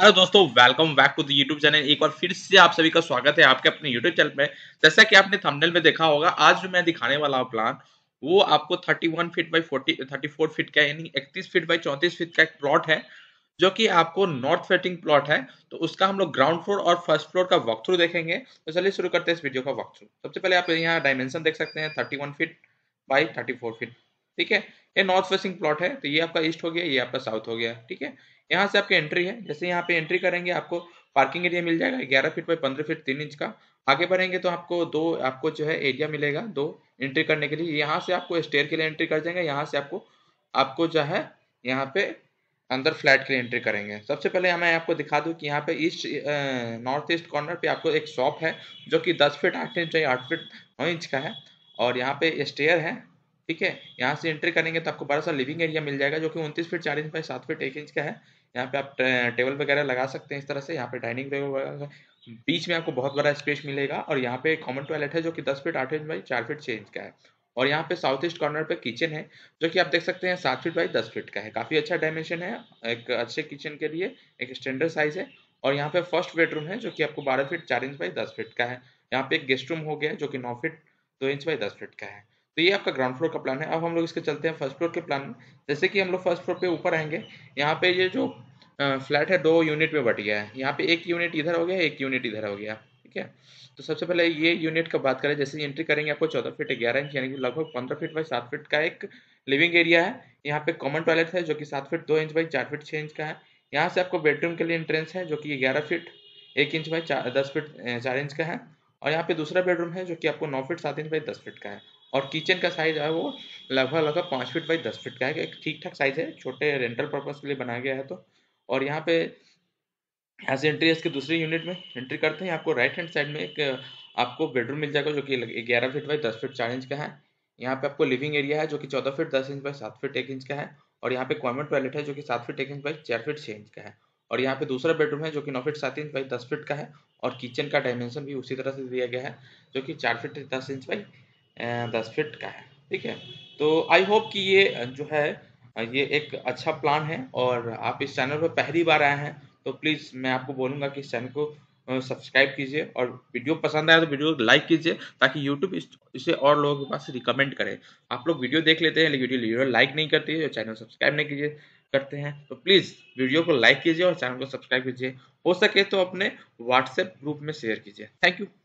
hello दोस्तों welcome back to the YouTube channel एक बार फिर से आप सभी का स्वागत है आपके अपने यूट्यूब चैनल में जैसा कि आपने थंबनेल में देखा होगा आज जो मैं दिखाने वाला हूँ प्लान वो आपको 31 फीट बाई 40 34 फीट का यानी 31 फीट बाय 34 फीट का एक प्लॉट है जो कि आपको नॉर्थ फेटिंग प्लॉट है तो उसका हम लोग ग्राउंड फ्लोर और फर्स्ट फ्लोर का वॉक थ्रू देखेंगे तो चलिए शुरू करते हैं इस वीडियो का वॉक थ्रू सबसे पहले आप यहाँ डायमेंशन देख सकते हैं thirty feet by thirty feet ठीक है ये नॉर्थ फेसिंग प्लॉट है तो ये आपका ईस्ट हो गया ये आपका साउथ हो गया ठीक है यहाँ से आपकी एंट्री है जैसे यहाँ पे एंट्री करेंगे आपको पार्किंग एरिया मिल जाएगा ग्यारह फीट बाई पंद्रह फीट तीन इंच का आगे बढ़ेंगे तो आपको दो आपको जो है एरिया मिलेगा दो एंट्री करने के लिए यहाँ से आपको स्टेयर के लिए एंट्री कर जाएंगे यहाँ से आपको आपको जो है यहाँ पे अंदर फ्लैट के लिए एंट्री करेंगे सबसे पहले मैं आपको दिखा दूँ कि यहाँ पे ईस्ट नॉर्थ ईस्ट कॉर्नर पे आपको एक शॉप है जो कि 10 फीट 8 इंच या 8 फीट 9 इंच का है और यहाँ पे स्टेयर है ठीक है यहाँ से एंट्री करेंगे तो आपको बड़ा सा लिविंग एरिया मिल जाएगा जो कि उनतीस फीट चार इंच बाई सात फीट एक इंच का है यहाँ पे आप टेबल वगैरह लगा सकते हैं इस तरह से यहाँ पे डाइनिंग वगैरह बीच में आपको बहुत बड़ा स्पेस मिलेगा और यहाँ पे कॉमन टॉयलेट है जो कि दस फीट आठ इंच बाई चार फीट छः इंच का है और यहाँ पे साउथ ईस्ट कॉर्नर पे किचन है जो कि आप देख सकते हैं सात फीट बाई दस फीट का है काफ़ी अच्छा डायमेंशन है एक अच्छे किचन के लिए एक स्टैंडर्ड साइज है और यहाँ पे फर्स्ट बेडरूम है जो कि आपको बारह फीट चार इंच बाई दस फीट का है यहाँ पे एक गेस्ट रूम हो गया जो कि नौ फीट दो इंच बाई दस फीट का है तो ये आपका ग्राउंड फ्लोर का प्लान है अब हम लोग इसके चलते हैं फर्स्ट फ्लोर के प्लान में जैसे कि हम लोग फर्स्ट फ्लोर पे ऊपर आएंगे यहाँ पे ये जो फ्लैट है दो यूनिट में बट गया है यहाँ पे एक यूनिट इधर हो गया एक यूनिट इधर हो गया ठीक है तो सबसे पहले ये यूनिट का बात करें जैसे एंट्री करेंगे आपको चौदह फीट ग्यारह इंच यानी कि लगभग पंद्रह फीट बाई सात फीट का एक लिविंग एरिया है यहाँ पे कॉमन टॉयलेट है जो कि सात फीट दो इंच बाई चार फीट छः इंच का है यहाँ से आपको बेडरूम के लिए एंट्रेंस है जो कि ग्यारह फीट एक इंच बाई चार दस फीट चार इंच का है और यहाँ पे दूसरा बेडरूम है जो कि आपको नौ फीट सात इंच बाई दस फीट का है और किचन का साइज है वो लगभग लगभग पाँच फीट बाई दस फीट का है एक ठीक ठाक साइज है छोटे रेंटल पर्पज़ के लिए बनाया गया है तो और यहाँ पे यहाँ से एंट्री है इसके दूसरे यूनिट में एंट्री करते हैं आपको राइट हैंड साइड में एक आपको बेडरूम मिल जाएगा जो कि ग्यारह फीट बाई दस फीट चार इंच का है यहाँ पे आपको लिविंग एरिया है जो कि चौदह फीट दस इंच बाई सात फीट एक इंच का है और यहाँ पे कॉमन टॉयलेट है जो कि सात फीट एक इंच बाई चार फीट छः इंच का है और यहाँ पे दूसरा बेडरूम है जो कि नौ फीट सात इंच बाई दस फीट का है और किचन का डायमेंशन भी उसी तरह से दिया गया है जो कि चार फीट दस इंच बाई दस फिट का है ठीक है तो आई होप कि ये जो है ये एक अच्छा प्लान है और आप इस चैनल पर पहली बार आए हैं तो प्लीज़ मैं आपको बोलूँगा कि इस चैनल को सब्सक्राइब कीजिए और वीडियो पसंद आए तो वीडियो लाइक कीजिए ताकि यूट्यूब इसे और लोगों के पास रिकमेंड करे आप लोग वीडियो देख लेते हैं लेकिन वीडियो लाइक नहीं करती है चैनल सब्सक्राइब नहीं कीजिए करते हैं तो प्लीज़ वीडियो को लाइक कीजिए और चैनल को सब्सक्राइब कीजिए हो सके तो अपने व्हाट्सएप ग्रुप में शेयर कीजिए थैंक यू